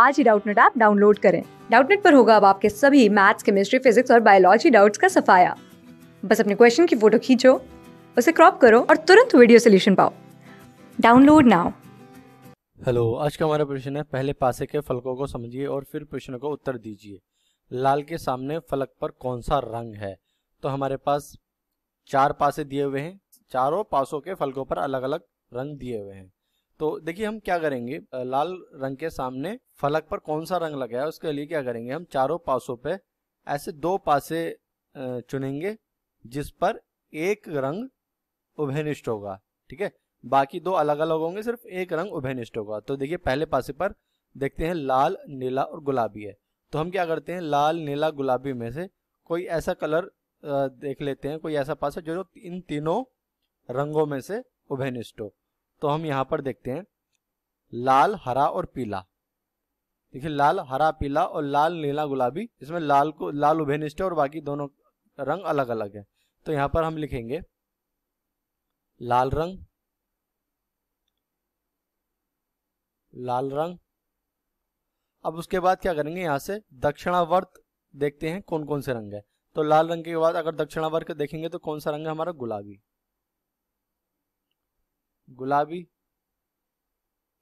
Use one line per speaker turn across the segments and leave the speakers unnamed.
आज ही Doubtnut app download करें डाउटनेट पर होगा अब आपके सभी मैथ्स केमिस्ट्री फिजिक्स और बायोलॉजी डाउट्स का सफाया बस अपने क्वेश्चन की फोटो खींचो उसे क्रॉप करो और तुरंत वीडियो सोल्यूशन पाओ डाउनलोड नाउ
हेलो आज का हमारा प्रश्न है पहले पासे के फलकों को समझिए और फिर प्रश्न को उत्तर दीजिए लाल के सामने फलक पर कौन सा रंग है तो हमारे पास चार पासे दिए हुए हैं चारों पासों के फलकों पर अलग अलग रंग दिए हुए हैं तो देखिए हम क्या करेंगे लाल रंग के सामने फलक पर कौन सा रंग लगाया उसके लिए क्या करेंगे हम चारों पासों पे ऐसे दो पासे चुनेंगे जिस पर एक रंग उभयनिष्ठ होगा ठीक है बाकी दो अलग अलग होंगे सिर्फ एक रंग उभयनिष्ठ होगा तो देखिए पहले पासे पर देखते हैं लाल नीला और गुलाबी है तो हम क्या करते हैं लाल नीला गुलाबी में से कोई ऐसा कलर देख लेते हैं कोई ऐसा पास जो इन तीनों रंगों में से उभयनिष्ठ हो तो हम यहां पर देखते हैं लाल हरा और पीला देखिए लाल हरा पीला और लाल नीला गुलाबी इसमें लाल को लाल उभयनिष्ठ और बाकी दोनों रंग अलग अलग है तो यहां पर हम लिखेंगे लाल रंग लाल रंग अब उसके बाद क्या करेंगे यहां से दक्षिणावर्त देखते हैं कौन कौन से रंग है तो लाल रंग के बाद अगर दक्षिणावर्त देखेंगे तो कौन सा रंग है हमारा गुलाबी गुलाबी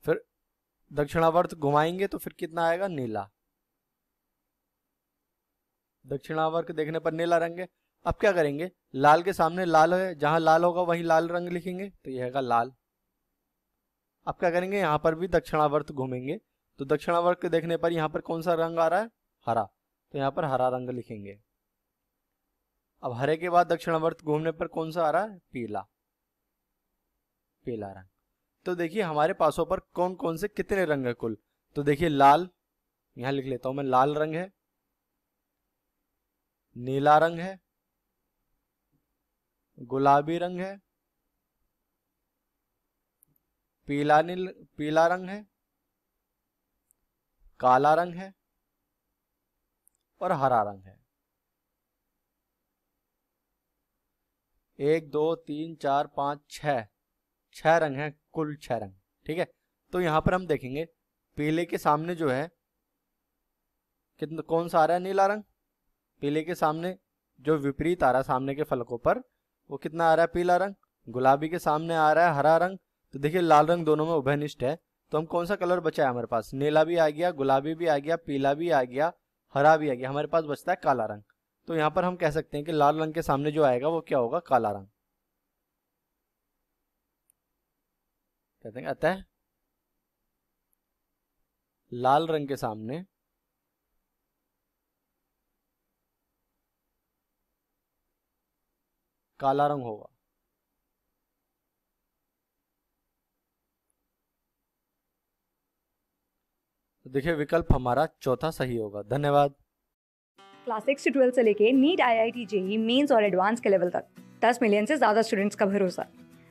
फिर दक्षिणावर्त घुमाएंगे तो फिर कितना आएगा नीला दक्षिणावर्त देखने पर नीला रंग है अब क्या करेंगे लाल के सामने लाल है जहां लाल होगा वहीं लाल रंग लिखेंगे तो यह है लाल अब क्या करेंगे यहां पर भी दक्षिणावर्त घूमेंगे तो दक्षिणावर्त के देखने पर यहाँ पर कौन सा रंग आ रहा है हरा तो यहाँ पर हरा रंग लिखेंगे अब हरे के बाद दक्षिणावर्त घूमने पर कौन सा आ रहा है पीला पीला रंग तो देखिए हमारे पासों पर कौन कौन से कितने रंग है कुल तो देखिए लाल यहां लिख लेता हूं मैं लाल रंग है नीला रंग है गुलाबी रंग है पीला नील पीला रंग है काला रंग है और हरा रंग है एक दो तीन चार पांच छ छह रंग हैं कुल छह रंग ठीक है तो यहाँ पर हम देखेंगे पीले के सामने जो है कितना कौन सा आ रहा है नीला रंग पीले के सामने जो विपरीत आ रहा है सामने के फलकों पर वो कितना आ रहा है पीला रंग गुलाबी के सामने आ रहा है हरा रंग तो देखिए लाल रंग दोनों में उभयनिष्ठ है तो हम कौन सा कलर बचा है हमारे पास नीला भी आ गया गुलाबी भी आ गया पीला भी आ गया हरा भी आ गया हमारे पास बचता है काला रंग तो यहाँ पर हम कह सकते हैं कि लाल रंग के सामने जो आएगा वो क्या होगा काला रंग कहते हैं अतः लाल रंग के सामने काला रंग होगा तो देखिए विकल्प हमारा चौथा सही होगा धन्यवाद
क्लास सिक्स से ट्वेल्थ से लेके NEET I I T JEE mains और एडवांस के लेवल तक दस मिलियन से ज्यादा स्टूडेंट्स का भरोसा